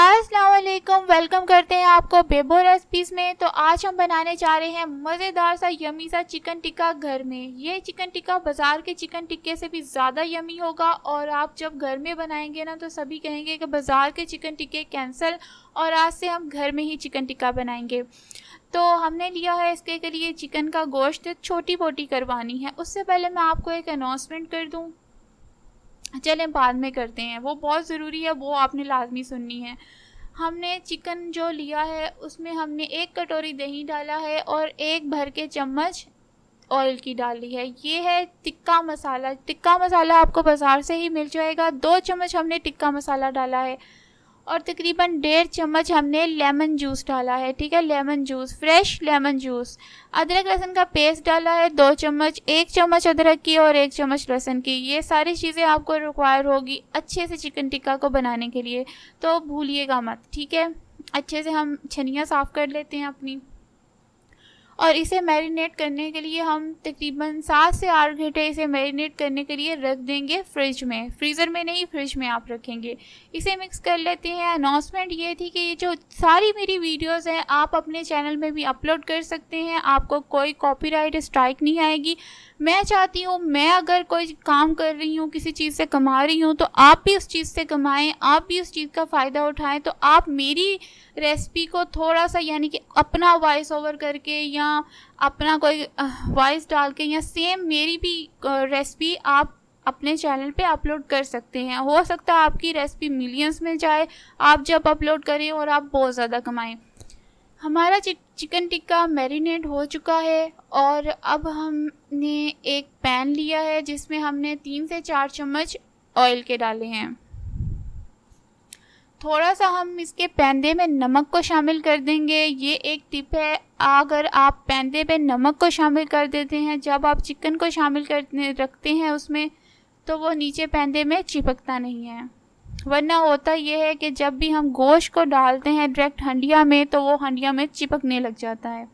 Aslam welcome करते हैं आपको बेबो रेसिपीज़ में तो आज हम बनाने जा रहे हैं मज़ेदार सा यमी सा चिकन टिक्का घर में ये चिकन टिक्का बाज़ार के चिकन टिक्के से भी ज़्यादा यमी होगा और आप जब घर में बनाएंगे ना तो सभी कहेंगे कि बाज़ार के चिकन टिक्के कैंसिल और आज से हम घर में ही चिकन टिक्का बनाएंगे तो हमने लिया है इसके लिए चिकन का गोश्त छोटी मोटी करवानी है उससे पहले मैं आपको एक अनाउंसमेंट कर दूँ चलें बाद में करते हैं वो बहुत ज़रूरी है वो आपने लाजमी सुननी है हमने चिकन जो लिया है उसमें हमने एक कटोरी दही डाला है और एक भर के चम्मच ऑयल की डाली है ये है टिक्का मसाला टिक्का मसाला आपको बाज़ार से ही मिल जाएगा दो चम्मच हमने टिक्का मसाला डाला है और तकरीबन डेढ़ चम्मच हमने लेमन जूस डाला है ठीक है lemon juice fresh lemon juice अदरक लहसुन का पेस्ट डाला है दो चम्मच एक चम्मच अदरक की और एक चम्मच लहसुन की ये सारी चीज़ें आपको रिक्वायर होगी अच्छे से चिकन टिक्का को बनाने के लिए तो भूलिएगा मत ठीक है अच्छे से हम छनियाँ साफ़ कर लेते हैं अपनी और इसे मैरिनेट करने के लिए हम तकरीबन सात से आठ घंटे इसे मैरिनेट करने के लिए रख देंगे फ्रिज में फ्रीज़र में नहीं फ्रिज में आप रखेंगे इसे मिक्स कर लेते हैं अनाउंसमेंट ये थी कि ये जो सारी मेरी वीडियोस हैं आप अपने चैनल में भी अपलोड कर सकते हैं आपको कोई कॉपीराइट स्ट्राइक नहीं आएगी मैं चाहती हूँ मैं अगर कोई काम कर रही हूँ किसी चीज़ से कमा रही हूँ तो आप भी उस चीज़ से कमाएँ आप भी उस चीज़ का फ़ायदा उठाएँ तो आप मेरी रेसिपी को थोड़ा सा यानी कि अपना वॉइस ओवर करके या अपना कोई वॉइस डाल के या सेम मेरी भी रेसिपी आप अपने चैनल पे अपलोड कर सकते हैं हो सकता है आपकी रेसिपी मिलियंस में जाए आप जब अपलोड करें और आप बहुत ज़्यादा कमाएं हमारा चिकन टिक्का मैरिनेट हो चुका है और अब हमने एक पैन लिया है जिसमें हमने तीन से चार चम्मच ऑयल के डाले हैं थोड़ा सा हम इसके पैंदे में नमक को शामिल कर देंगे ये एक टिप है अगर आप पैंदे में नमक को शामिल कर देते हैं जब आप चिकन को शामिल कर रखते हैं उसमें तो वो नीचे पैंदे में चिपकता नहीं है वरना होता यह है कि जब भी हम गोश्त को डालते हैं डायरेक्ट हंडिया में तो वो हंडिया में चिपकने लग जाता है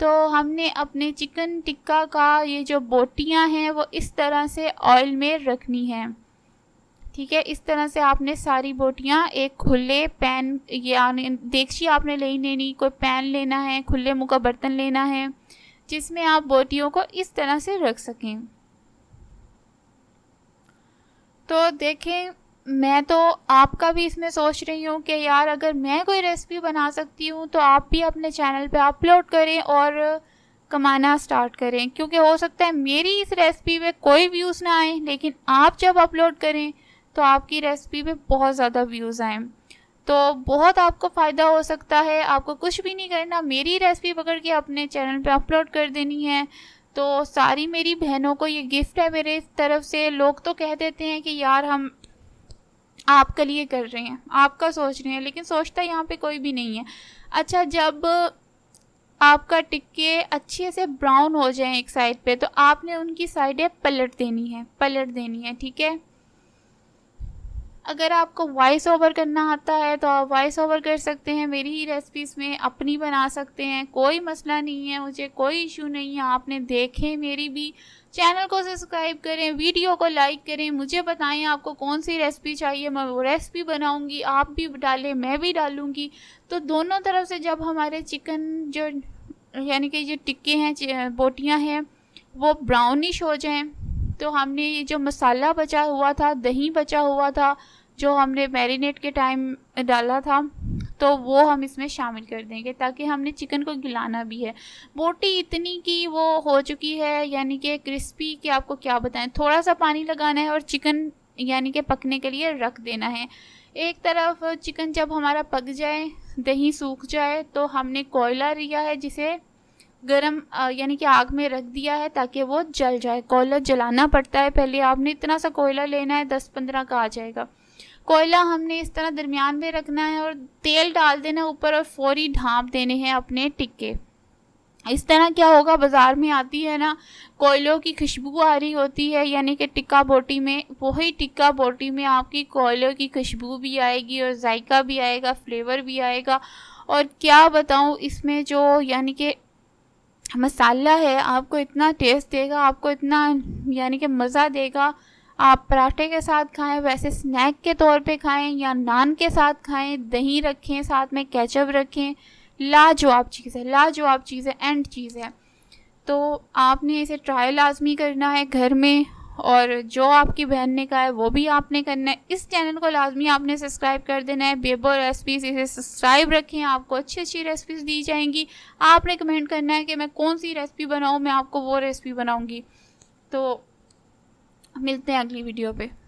तो हमने अपने चिकन टिक्का का ये जो बोटियाँ हैं वो इस तरह से ऑयल में रखनी है ठीक है इस तरह से आपने सारी बोटियाँ एक खुले पैन यानी देखिए आपने ले लेनी कोई पैन लेना है खुले मुँह का बर्तन लेना है जिसमें आप बोटियों को इस तरह से रख सकें तो देखें मैं तो आपका भी इसमें सोच रही हूँ कि यार अगर मैं कोई रेसिपी बना सकती हूँ तो आप भी अपने चैनल पे अपलोड करें और कमाना स्टार्ट करें क्योंकि हो सकता है मेरी इस रेसिपी पे कोई व्यूज़ ना आए लेकिन आप जब अपलोड करें तो आपकी रेसिपी पे बहुत ज़्यादा व्यूज़ आए तो बहुत आपको फ़ायदा हो सकता है आपको कुछ भी नहीं करना मेरी रेसिपी पकड़ के अपने चैनल पे अपलोड कर देनी है तो सारी मेरी बहनों को ये गिफ्ट है मेरे तरफ से लोग तो कह देते हैं कि यार हम आपके लिए कर रहे हैं आपका सोच रहे हैं लेकिन सोचता यहाँ पे कोई भी नहीं है अच्छा जब आपका टिक्के अच्छे से ब्राउन हो जाए एक साइड पे तो आपने उनकी साइडें पलट देनी है पलट देनी है ठीक है अगर आपको वॉइस ओवर करना आता है तो आप वॉइस ओवर कर सकते हैं मेरी ही रेसिपीज़ में अपनी बना सकते हैं कोई मसला नहीं है मुझे कोई इशू नहीं है आपने देखें मेरी भी चैनल को सब्सक्राइब करें वीडियो को लाइक करें मुझे बताएं आपको कौन सी रेसिपी चाहिए मैं वो रेसिपी बनाऊंगी आप भी डालें मैं भी डालूंगी तो दोनों तरफ से जब हमारे चिकन जो यानी कि जो टिक्के हैं बोटियाँ हैं वो ब्राउनिश हो जाएँ तो हमने ये जो मसाला बचा हुआ था दही बचा हुआ था जो हमने मैरिनेट के टाइम डाला था तो वो हम इसमें शामिल कर देंगे ताकि हमने चिकन को गिलाना भी है बोटी इतनी कि वो हो चुकी है यानी कि क्रिस्पी कि आपको क्या बताएं थोड़ा सा पानी लगाना है और चिकन यानी कि पकने के लिए रख देना है एक तरफ चिकन जब हमारा पक जाए दही सूख जाए तो हमने कोयला लिया है जिसे गरम यानी कि आग में रख दिया है ताकि वो जल जाए कोयला जलाना पड़ता है पहले आपने इतना सा कोयला लेना है दस पंद्रह का आ जाएगा कोयला हमने इस तरह दरमियान में रखना है और तेल डाल देना ऊपर और फौरी ढाँप देने हैं अपने टिक्के इस तरह क्या होगा बाज़ार में आती है ना कोयलों की खुशबू आ रही होती है यानी कि टिक्का बोटी में वही टिक्का बोटी में आपकी कोयलों की खुशबू भी आएगी और जायका भी आएगा फ्लेवर भी आएगा और क्या बताऊँ इसमें जो यानी कि मसाला है आपको इतना टेस्ट देगा आपको इतना यानी कि मज़ा देगा आप पराठे के साथ खाएं वैसे स्नैक के तौर पे खाएं या नान के साथ खाएं दही रखें साथ में केचप रखें लाजवाब चीज़ है लाजवाब चीज़ है एंड चीज़ है तो आपने इसे ट्रायल लाजमी करना है घर में और जो आपकी बहन ने कहा है वो भी आपने करना है इस चैनल को लाजमी आपने सब्सक्राइब कर देना है बेबो रेसिपीज़ इसे सब्सक्राइब रखें आपको अच्छी अच्छी रेसिपीज़ दी जाएंगी आपने कमेंट करना है कि मैं कौन सी रेसिपी बनाऊँ मैं आपको वो रेसिपी बनाऊँगी तो मिलते हैं अगली वीडियो पे